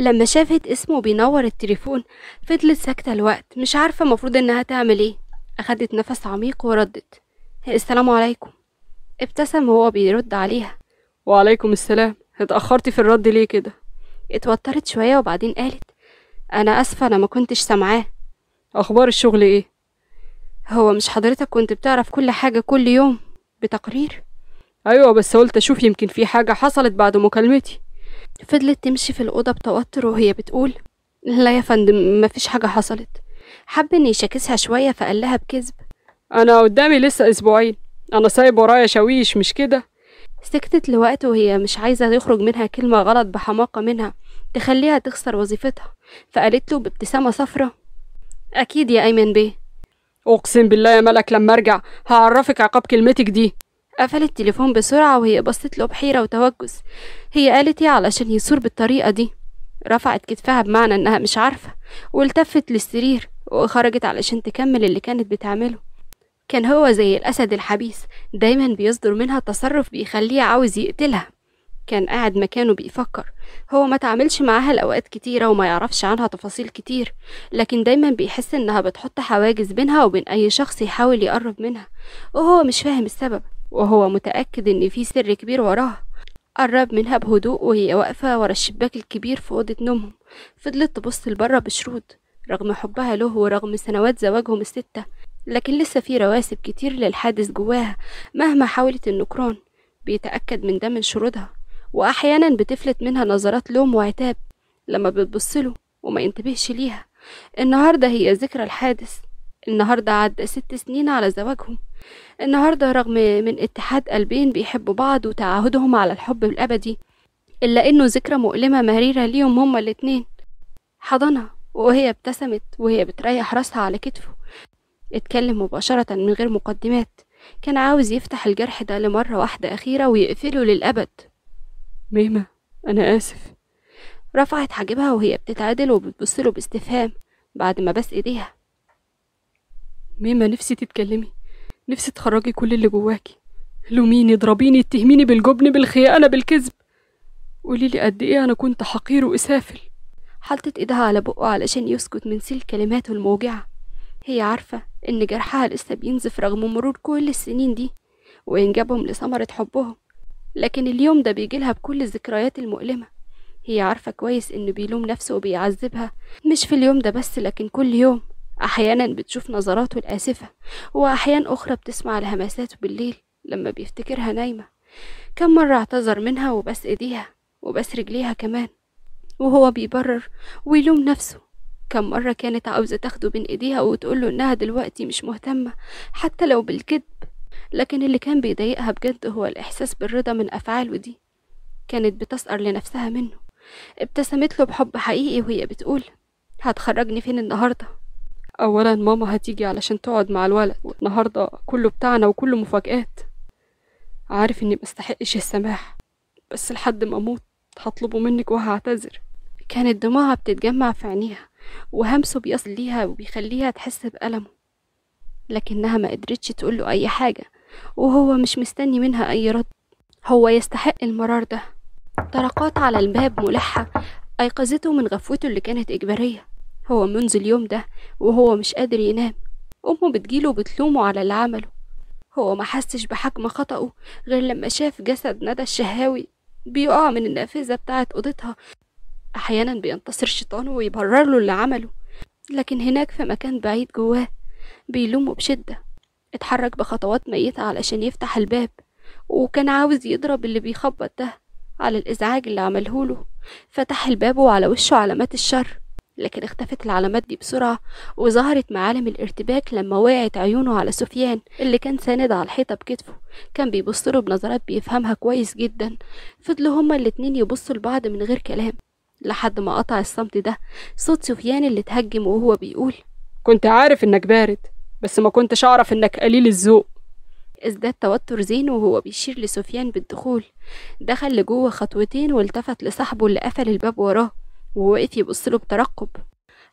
لما شافت اسمه بينور التليفون فضلت ساكتة الوقت مش عارفة المفروض انها تعمل ايه أخدت نفس عميق وردت السلام عليكم ابتسم وهو بيرد عليها وعليكم السلام اتأخرتي في الرد ليه كده اتوترت شوية وبعدين قالت أنا أسفة أنا ما كنتش سامعاه أخبار الشغل إيه؟ هو مش حضرتك كنت بتعرف كل حاجة كل يوم بتقرير؟ أيوة بس قلت أشوف يمكن في حاجة حصلت بعد مكالمتي فضلت تمشي في الأوضة بتوتر وهي بتقول لا يا فندم مفيش حاجة حصلت حب إن يشاكسها شوية فقال لها بكذب أنا قدامي لسه أسبوعين أنا سايب ورايا شاويش مش كده سكتت لوقت وهي مش عايزة يخرج منها كلمة غلط بحماقة منها تخليها تخسر وظيفتها فقالت له بابتسامة صفرة أكيد يا أيمن بيه أقسم بالله يا ملك لما أرجع هعرفك عقاب كلمتك دي قفل التليفون بسرعة وهي بصت له بحيرة وتوجس هي قالت ايه علشان يثور بالطريقة دي رفعت كتفها بمعنى انها مش عارفة والتفت للسرير وخرجت علشان تكمل اللي كانت بتعمله كان هو زي الأسد الحبيس دايما بيصدر منها تصرف بيخليه عاوز يقتلها كان قاعد مكانه بيفكر هو ما تعملش معاها لأوقات كتيرة وما يعرفش عنها تفاصيل كتير لكن دايما بيحس إنها بتحط حواجز بينها وبين أي شخص يحاول يقرب منها وهو مش فاهم السبب وهو متأكد إن في سر كبير وراها قرب منها بهدوء وهي واقفة ورا الشباك الكبير في أوضة نومهم فضلت تبص لبره بشرود رغم حبها له ورغم سنوات زواجهم الستة لكن لسه في رواسب كتير للحادث جواها مهما حاولت النكران بيتأكد من ده من شرودها وأحيانا بتفلت منها نظرات لوم وعتاب لما بتبصله وما ينتبهش ليها النهاردة هي ذكرى الحادث النهاردة عدى ست سنين على زواجهم النهاردة رغم من اتحاد قلبين بيحبوا بعض وتعهدهم على الحب الأبدي إلا إنه ذكرى مؤلمة مريرة ليهم هما الاتنين حضنها وهي ابتسمت وهي بتريح راسها على كتفه اتكلم مباشرة من غير مقدمات كان عاوز يفتح الجرح ده لمرة واحدة أخيرة ويقفله للأبد ميمة أنا آسف رفعت حاجبها وهي بتتعدل وبتبصله باستفهام بعد ما بس إيديها ميمة نفسي تتكلمي نفسي تخرجي كل اللي جواكي لوميني اضربيني اتهميني بالجبن بالخيانة بالكذب قولي لي قد ايه انا كنت حقير واسافل حطت ايدها على بقه علشان يسكت من سيل كلماته الموجعة هي عارفة ان جرحها لسه بينزف رغم مرور كل السنين دي وانجابهم لثمرة حبهم لكن اليوم ده بيجيلها بكل الذكريات المؤلمة هي عارفة كويس انه بيلوم نفسه وبيعذبها مش في اليوم ده بس لكن كل يوم أحيانا بتشوف نظراته الآسفة وأحيان أخرى بتسمع الهمسات بالليل لما بيفتكرها نايمة كم مرة اعتذر منها وبس إيديها وبس رجليها كمان وهو بيبرر ويلوم نفسه كم مرة كانت عاوزة تاخده بين إيديها وتقوله إنها دلوقتي مش مهتمة حتى لو بالكذب لكن اللي كان بيضايقها بجد هو الإحساس بالرضا من أفعاله دي كانت بتسأر لنفسها منه ابتسمت له بحب حقيقي وهي بتقول هتخرجني فين النهارده أولا ماما هتيجي علشان تقعد مع الولد والنهاردة كله بتاعنا وكله مفاجآت عارف إني مستحقش السماح بس لحد ما أموت هطلبه منك وهعتذر كانت دموعها بتتجمع في عينيها وهمسه بيصل ليها وبيخليها تحس بألمه لكنها ما قدرتش تقوله أي حاجة وهو مش مستني منها أي رد هو يستحق المرار ده طرقات على الباب ملحة أيقظته من غفوته اللي كانت إجبارية هو منذ اليوم ده وهو مش قادر ينام أمه بتجيله وبتلومه على اللي عمله هو ما حسش بحجم خطأه غير لما شاف جسد ندى الشهاوي بيقع من النافذة بتاعة أوضتها أحيانا بينتصر شيطانه ويبرر له اللي عمله لكن هناك في مكان بعيد جواه بيلومه بشدة اتحرك بخطوات ميتة علشان يفتح الباب وكان عاوز يضرب اللي بيخبط ده على الإزعاج اللي عملهوله فتح الباب وعلى وشه علامات الشر لكن اختفت العلامات دي بسرعة وظهرت معالم الارتباك لما وقعت عيونه على سفيان اللي كان ساند على الحيطة بكتفه كان بيبصله بنظرات بيفهمها كويس جدا فضلوا هما الاتنين يبصوا لبعض من غير كلام لحد ما قطع الصمت ده صوت سفيان اللي تهجم وهو بيقول كنت عارف انك بارد بس ما كنتش اعرف انك قليل الذوق ازداد توتر زين وهو بيشير لسفيان بالدخول دخل لجوه خطوتين والتفت لصاحبه اللي قفل الباب وراه ووقف يبص له بترقب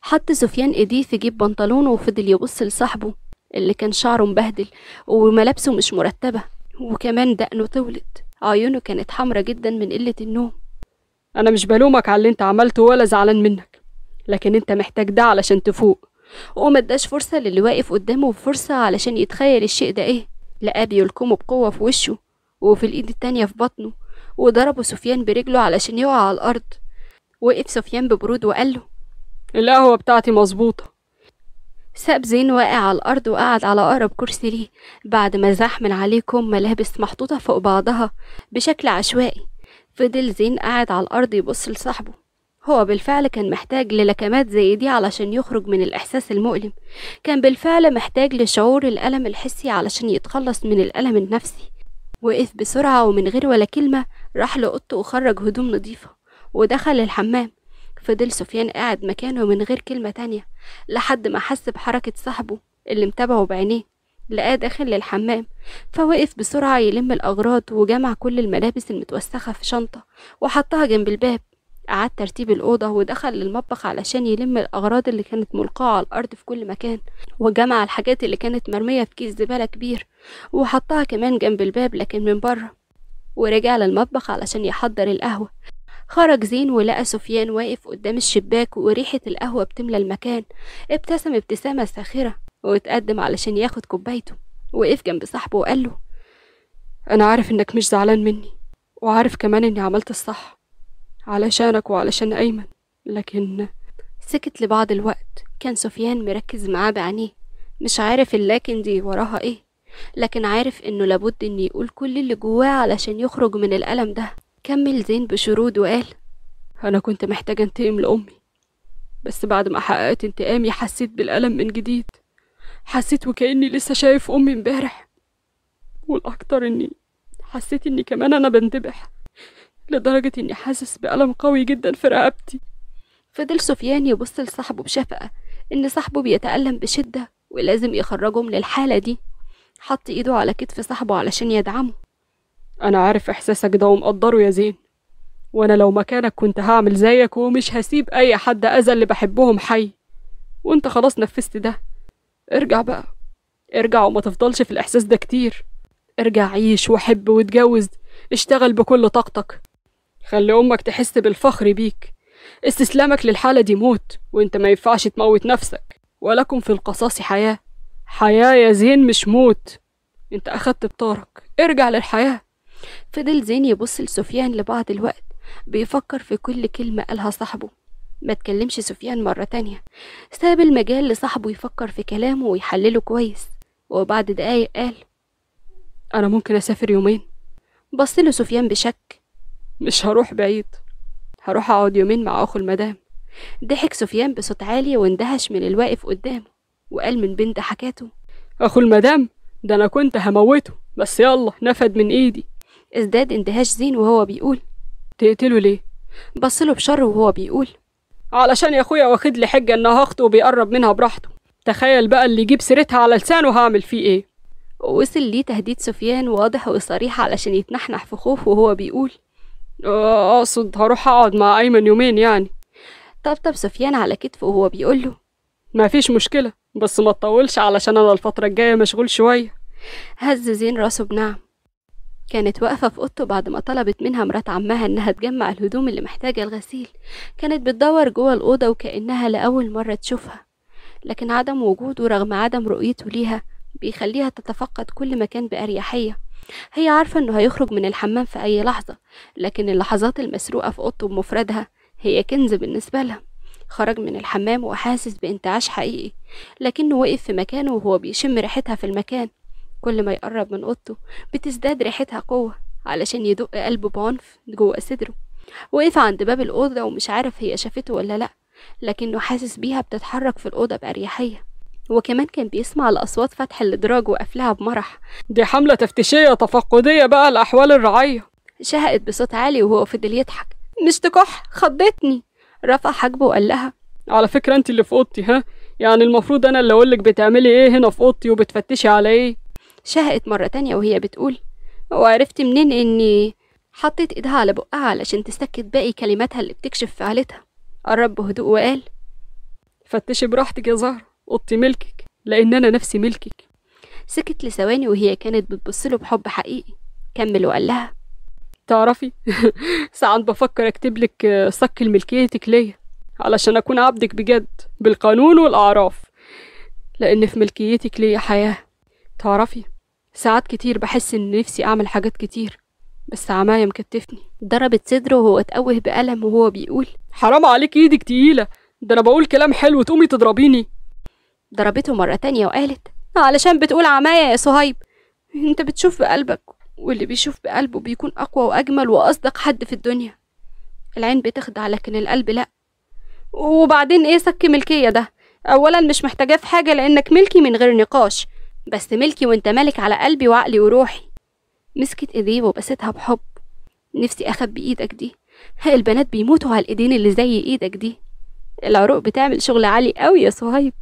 حط سفيان ايديه في جيب بنطلونه وفضل يبص لصاحبه اللي كان شعره مبهدل وملابسه مش مرتبة وكمان دقنه طولت عيونه كانت حمرة جدا من قلة النوم أنا مش بلومك على اللي أنت عملته ولا زعلان منك لكن أنت محتاج ده علشان تفوق وما اداش فرصة للي واقف قدامه فرصة علشان يتخيل الشيء ده إيه لقاه بيلكمه بقوة في وشه وفي الإيد التانية في بطنه وضربه سفيان برجله علشان يقع على الأرض وقف سفيان ببرود وقال له القهوة بتاعتي مظبوطة ساب زين واقع على الأرض وقعد على أقرب كرسي ليه بعد ما زاح عليه كم ملابس محطوطة فوق بعضها بشكل عشوائي فضل زين قاعد على الأرض يبص لصاحبه هو بالفعل كان محتاج للكمات زي دي علشان يخرج من الإحساس المؤلم كان بالفعل محتاج لشعور الألم الحسي علشان يتخلص من الألم النفسي وقف بسرعة ومن غير ولا كلمة راح لأوضته وخرج هدوم نظيفة ودخل الحمام فضل سفيان قاعد مكانه من غير كلمة تانية لحد ما حس بحركة صاحبه اللي متابعه بعينيه لقاه داخل للحمام فوقف بسرعة يلم الأغراض وجمع كل الملابس المتوسخة في شنطة وحطها جنب الباب أعاد ترتيب الأوضة ودخل للمطبخ علشان يلم الأغراض اللي كانت ملقاة على الأرض في كل مكان وجمع الحاجات اللي كانت مرمية في كيس زبالة كبير وحطها كمان جنب الباب لكن من بره ورجع للمطبخ علشان يحضر القهوة خرج زين ولقى سفيان واقف قدام الشباك وريحة القهوة بتملى المكان ابتسم ابتسامة ساخرة واتقدم علشان ياخد كوبايته وقف جنب صاحبه وقال له أنا عارف إنك مش زعلان مني وعارف كمان إني عملت الصح علشانك وعلشان أيمن لكن سكت لبعض الوقت كان سفيان مركز معاه بعينيه مش عارف اللكن دي وراها ايه لكن عارف انه لابد ان يقول كل اللي جواه علشان يخرج من الألم ده كمل زين بشرود وقال أنا كنت محتاجة أنتقم لأمي بس بعد ما حققت انتقامي حسيت بالألم من جديد حسيت وكأني لسه شايف أمي امبارح والأكتر إني حسيت إني كمان أنا بندبح لدرجة إني حاسس بألم قوي جدا في رقبتي فضل سفيان يبص لصاحبه بشفقة إن صاحبه بيتألم بشدة ولازم يخرجه من الحالة دي حط إيده على كتف صاحبه علشان يدعمه أنا عارف إحساسك ده ومقدره يا زين وأنا لو مكانك كنت هعمل زيك ومش هسيب أي حد أذى اللي بحبهم حي وأنت خلاص نفذت ده ارجع بقى ارجع وما تفضلش في الإحساس ده كتير ارجع عيش وحب واتجوز اشتغل بكل طاقتك خلي أمك تحس بالفخر بيك استسلامك للحالة دي موت وانت ما ينفعش تموت نفسك ولكم في القصاص حياة حياة يا زين مش موت انت أخدت بطارك ارجع للحياة فضل زين يبص لسفيان لبعض الوقت بيفكر في كل كلمة قالها صاحبه ما تكلمش سفيان مرة تانية ساب المجال لصاحبه يفكر في كلامه ويحلله كويس وبعد دقايق قال أنا ممكن أسافر يومين بصله سفيان بشك مش هروح بعيد هروح أقعد يومين مع أخو المدام ضحك سفيان بصوت عالي واندهش من الواقف قدامه وقال من بين ضحكاته أخو المدام ده أنا كنت هموته بس يلا نفد من إيدي ازداد اندهاش زين وهو بيقول تقتله ليه؟ بصله بشر وهو بيقول علشان يا اخويا واخد لي حجه انها اخته وبيقرب منها براحته تخيل بقى اللي يجيب سيرتها على لسانه هعمل فيه ايه وصل ليه تهديد سفيان واضح وصريح علشان يتنحنح في خوف وهو بيقول آه، اقصد هروح اقعد مع ايمن يومين يعني طبطب سفيان على كتفه وهو بيقول له ما فيش مشكله بس ما تطولش علشان انا الفتره الجايه مشغول شويه هز زين راسه بنعم كانت واقفة في أوضته بعد ما طلبت منها مرات عمها إنها تجمع الهدوم اللي محتاجة الغسيل كانت بتدور جوه الأوضة وكأنها لأول مرة تشوفها لكن عدم وجوده رغم عدم رؤيته ليها بيخليها تتفقد كل مكان بأريحية هي عارفة إنه هيخرج من الحمام في أي لحظة لكن اللحظات المسروقة في أوضته بمفردها هي كنز بالنسبة لها خرج من الحمام وحاسس بانتعاش حقيقي لكنه وقف في مكانه وهو بيشم ريحتها في المكان كل ما يقرب من أوضته بتزداد ريحتها قوة علشان يدق قلبه بعنف جوه صدره وقف عند باب الأوضة ومش عارف هي شافته ولا لأ لكنه حاسس بيها بتتحرك في الأوضة بأريحية وكمان كان بيسمع لأصوات فتح الإدراج وقفلها بمرح دي حملة تفتيشية تفقدية بقى لأحوال الرعية شهقت بصوت عالي وهو فضل يضحك مش تكح خضتني رفع حاجبه وقال لها على فكرة انت اللي في اوضتي ها يعني المفروض انا اللي اقولك بتعملي ايه هنا في اوضتي وبتفتشي على ايه شهقت مرة تانية وهي بتقول وعرفت منين إني حطيت إيدها على بقها علشان تسكت باقي كلماتها اللي بتكشف في عيلتها قرب بهدوء وقال فتشي براحتك يا زهرة أوضتي ملكك لأن أنا نفسي ملكك سكت لثواني وهي كانت بتبصله بحب حقيقي كمل وقال لها تعرفي ساعات بفكر اكتب لك صك ملكيتك ليا علشان اكون عبدك بجد بالقانون والاعراف لان في ملكيتك ليا حياه تعرفي ساعات كتير بحس إن نفسي أعمل حاجات كتير بس عماية مكتفني ضربت صدره وهو اتأوه بألم وهو بيقول حرام عليك ايدك تقيلة ده أنا بقول كلام حلو تقومي تضربيني ضربته مرة تانية وقالت علشان بتقول عماية يا صهيب انت بتشوف بقلبك واللي بيشوف بقلبه بيكون أقوى وأجمل وأصدق حد في الدنيا العين بتخدع لكن القلب لأ وبعدين ايه سك ملكية ده أولا مش محتاجاه في حاجة لأنك ملكي من غير نقاش بس ملكي وانت ملك على قلبي وعقلي وروحي مسكت ايديه وبستها بحب نفسي اخبي ايدك دي ها البنات بيموتوا على الايدين اللي زي ايدك دي العروق بتعمل شغل عالي قوي يا صهيب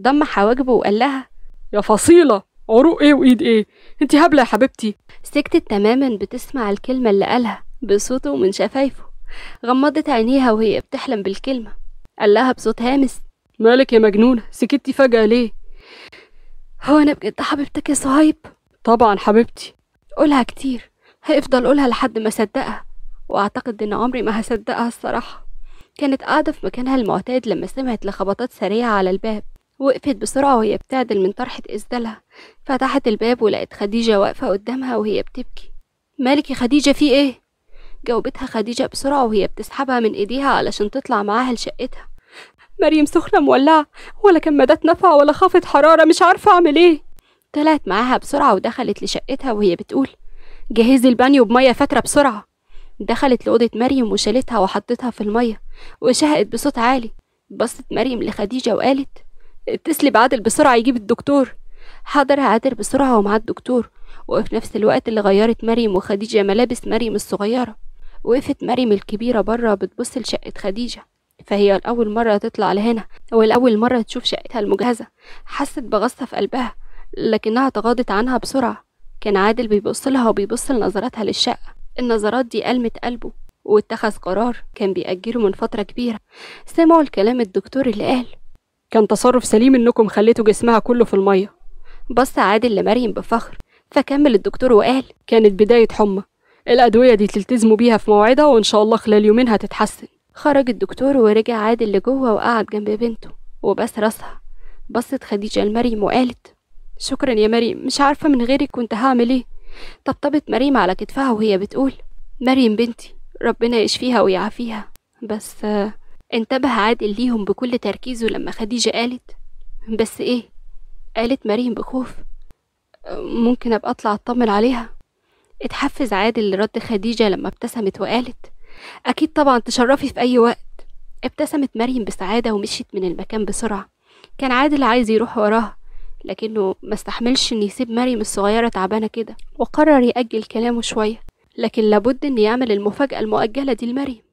ضم حواجبه وقال لها يا فصيله عروق ايه وايد ايه انت هبله يا حبيبتي سكتت تماما بتسمع الكلمه اللي قالها بصوته من شفايفه غمضت عينيها وهي بتحلم بالكلمه قال لها بصوت هامس مالك يا مجنونه سكتي فجاه ليه هو أنا بجد حبيبتك يا صهيب طبعا حبيبتي قولها كتير هيفضل قولها لحد ما صدقها وأعتقد إن عمري ما هصدقها الصراحة كانت قاعدة في مكانها المعتاد لما سمعت لخبطات سريعة على الباب وقفت بسرعة وهي بتعدل من طرحة إسدالها فتحت الباب ولقت خديجة واقفة قدامها وهي بتبكي مالك يا خديجة في إيه؟ جاوبتها خديجة بسرعة وهي بتسحبها من إيديها علشان تطلع معاها لشقتها مريم سخنة مولعة ولا كمادات نفع ولا خافت حرارة مش عارفة أعمل إيه طلعت معاها بسرعة ودخلت لشقتها وهي بتقول جهزي البانيو بمية فاترة بسرعة دخلت لأوضة مريم وشالتها وحطتها في المية وشهقت بصوت عالي بصت مريم لخديجة وقالت اتصلي بعادل بسرعة يجيب الدكتور حضر عادل بسرعة ومع الدكتور وفي نفس الوقت اللي غيرت مريم وخديجة ملابس مريم الصغيرة وقفت مريم الكبيرة بره بتبص لشقة خديجة فهي الأول مرة تطلع لهنا والأول مرة تشوف شقتها المجهزة حست بغصة في قلبها لكنها تغاضت عنها بسرعة كان عادل بيبص لها وبيبص لنظراتها للشقة النظرات دي ألمت قلبه واتخذ قرار كان بيأجله من فترة كبيرة سمعوا الكلام الدكتور اللي قال كان تصرف سليم انكم خليتوا جسمها كله في المية بص عادل لمريم بفخر فكمل الدكتور وقال كانت بداية حمى الأدوية دي تلتزموا بيها في موعدها وإن شاء الله خلال يومين هتتحسن خرج الدكتور ورجع عادل لجوه وقعد جنب بنته وبس راسها بصت خديجة لمريم وقالت شكرا يا مريم مش عارفة من غيرك كنت هعمل ايه طبطبت مريم على كتفها وهي بتقول مريم بنتي ربنا يشفيها ويعافيها بس انتبه عادل ليهم بكل تركيزه لما خديجة قالت بس ايه قالت مريم بخوف ممكن ابقى اطلع اطمن عليها اتحفز عادل لرد خديجة لما ابتسمت وقالت أكيد طبعا تشرفي في أي وقت ابتسمت مريم بسعادة ومشيت من المكان بسرعة كان عادل عايز يروح وراها لكنه ما استحملش ان يسيب مريم الصغيرة تعبانة كده وقرر يأجل كلامه شوية لكن لابد ان يعمل المفاجأة المؤجلة دي لمريم